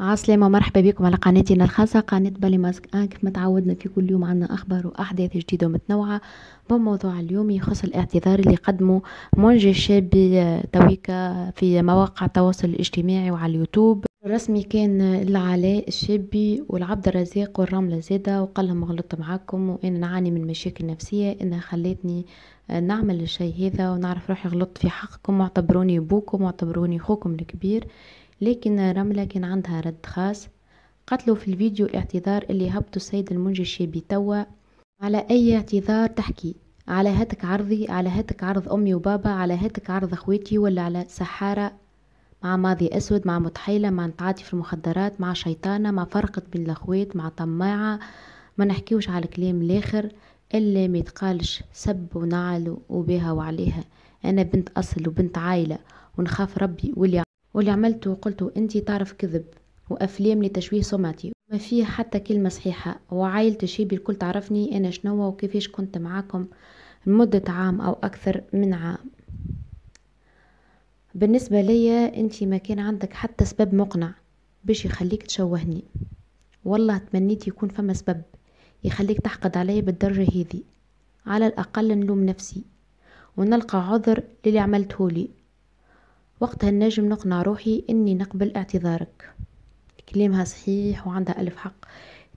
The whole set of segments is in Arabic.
عسلامة مرحبا بكم على قناتنا الخاصة قناة بالي ماسك ان كما تعودنا في كل يوم عنا أخبار وأحداث جديدة ومتنوعة بموضوع اليوم يخص الاعتذار اللي قدمه منجي الشابي تويكا في مواقع التواصل الاجتماعي وعلى اليوتيوب الرسمي كان العلاء الشابي والعبد الرزاق والرملة زادة وقال لهم غلطت معاكم وأنا نعاني من مشاكل نفسية أنها خلتني نعمل الشيء هذا ونعرف روحي غلطت في حقكم واعتبروني بوكم واعتبروني خوكم الكبير لكن رملة كان عندها رد خاص قتلوا في الفيديو الاعتذار اللي هبطوا السيد المنجي الشيبي توا على أي اعتذار تحكي على هاتك عرضي على هاتك عرض أمي وبابا على هاتك عرض اخوتي ولا على سحارة مع ماضي أسود مع متحيلة مع تعاطي في المخدرات مع شيطانة مع فرقة بين الأخوات مع طماعة ما نحكيوش على الكلام الآخر اللي ما يتقالش سب ونعل وبها وعليها أنا بنت أصل وبنت عائلة ونخاف ربي واللي واللي عملته وقلته أنت تعرف كذب وأفلام لتشويه سمعتي ما فيه حتى كلمة صحيحة وعائلة شي الكل تعرفني أنا شنو وكيفاش كنت معاكم لمدة عام أو أكثر من عام بالنسبة ليا أنت ما كان عندك حتى سبب مقنع باش يخليك تشوهني والله تمنيت يكون فما سبب يخليك تحقد علي بالدرجة هذي على الأقل نلوم نفسي ونلقى عذر للي عملتهولي وقتها نجم نقنع روحي إني نقبل اعتذارك كلامها صحيح وعندها ألف حق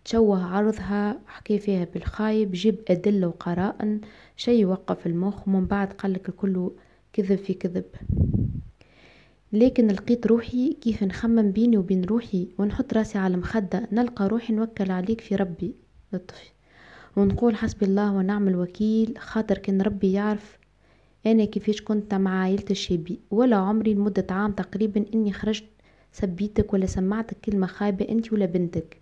تشوه عرضها حكي فيها بالخايب جيب أدلة وقرائن شي يوقف المخ ومن بعد قالك الكل كذب في كذب لكن لقيت روحي كيف نخمم بيني وبين روحي ونحط راسي على المخدة نلقى روحي نوكل عليك في ربي للطفل ونقول حسبي الله ونعم الوكيل خاطر كان ربي يعرف انا كيفاش كنت مع عائلة الشابي ولا عمري لمدة عام تقريبا اني خرجت سبيتك ولا سمعتك كلمة خايبة انت ولا بنتك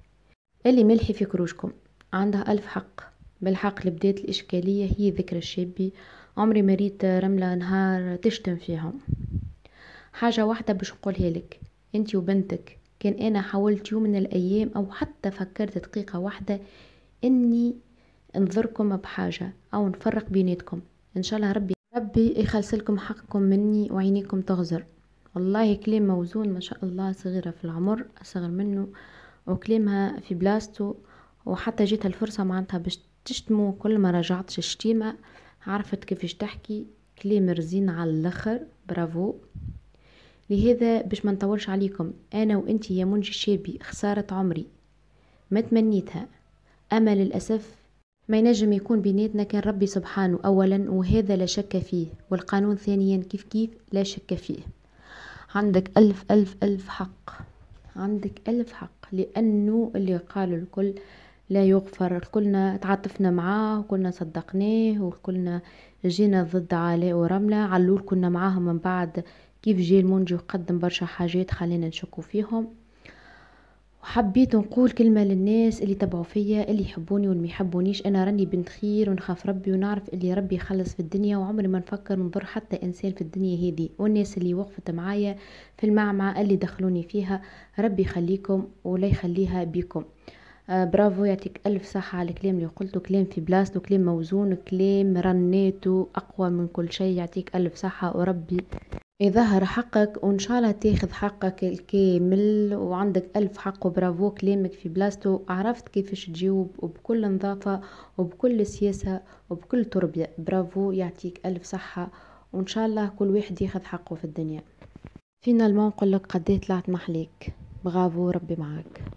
اللي ملحي في كروشكم عندها ألف حق بالحق لبدايه الإشكالية هي ذكرى الشابي عمري ما ريت رملة نهار تشتم فيهم حاجة واحدة باش نقولها لك انت وبنتك كان انا حاولت يوم من الايام او حتى فكرت دقيقة واحدة اني انظركم بحاجة او نفرق بيناتكم ان شاء الله ربي ربي يخلصلكم حقكم مني وعينيكم تغزر والله كلام موزون ما شاء الله صغيرة في العمر أصغر منه وكلامها في بلاستو وحتى جيت الفرصة معناتها باش تشتمو كل ما رجعتش الشتيمة عرفت كيفاش تحكي كلام رزين على الاخر برافو لهذا باش ما نطولش عليكم انا وانتي يا منجي شابي خسارة عمري ما تمنيتها اما للاسف ما ينجم يكون بيناتنا كان ربي سبحانه أولا وهذا لا شك فيه والقانون ثانيا كيف كيف لا شك فيه عندك ألف ألف ألف حق عندك ألف حق لأنه اللي قالوا الكل لا يغفر كلنا تعاطفنا معاه وكلنا صدقناه وكلنا جينا ضد علاء ورملة علول كنا معاهم من بعد كيف جي المنجي وقدم برشا حاجات خلينا نشكو فيهم وحبيت نقول كلمة للناس اللي تبعوا فيا اللي يحبوني واللي يحبونيش انا راني بنت خير ونخاف ربي ونعرف اللي ربي يخلص في الدنيا وعمري ما نفكر نضر حتى انسان في الدنيا هذه والناس اللي وقفت معايا في المعمعة اللي دخلوني فيها ربي يخليكم ولا يخليها بيكم آه برافو يعطيك ألف صحة على الكلام اللي قلته كلام في بلاصته كلام موزون كلام رنيته أقوى من كل شيء يعطيك ألف صحة وربي يظهر حقك وان شاء الله تاخذ حقك الكامل وعندك الف حق وبرافو كلامك في بلاصتو عرفت كيفاش تجاوب وبكل نظافة وبكل سياسة وبكل تربية برافو يعطيك الف صحة وان شاء الله كل واحد ياخذ حقه في الدنيا الموقع لك قديت طلعت محليك برافو ربي معاك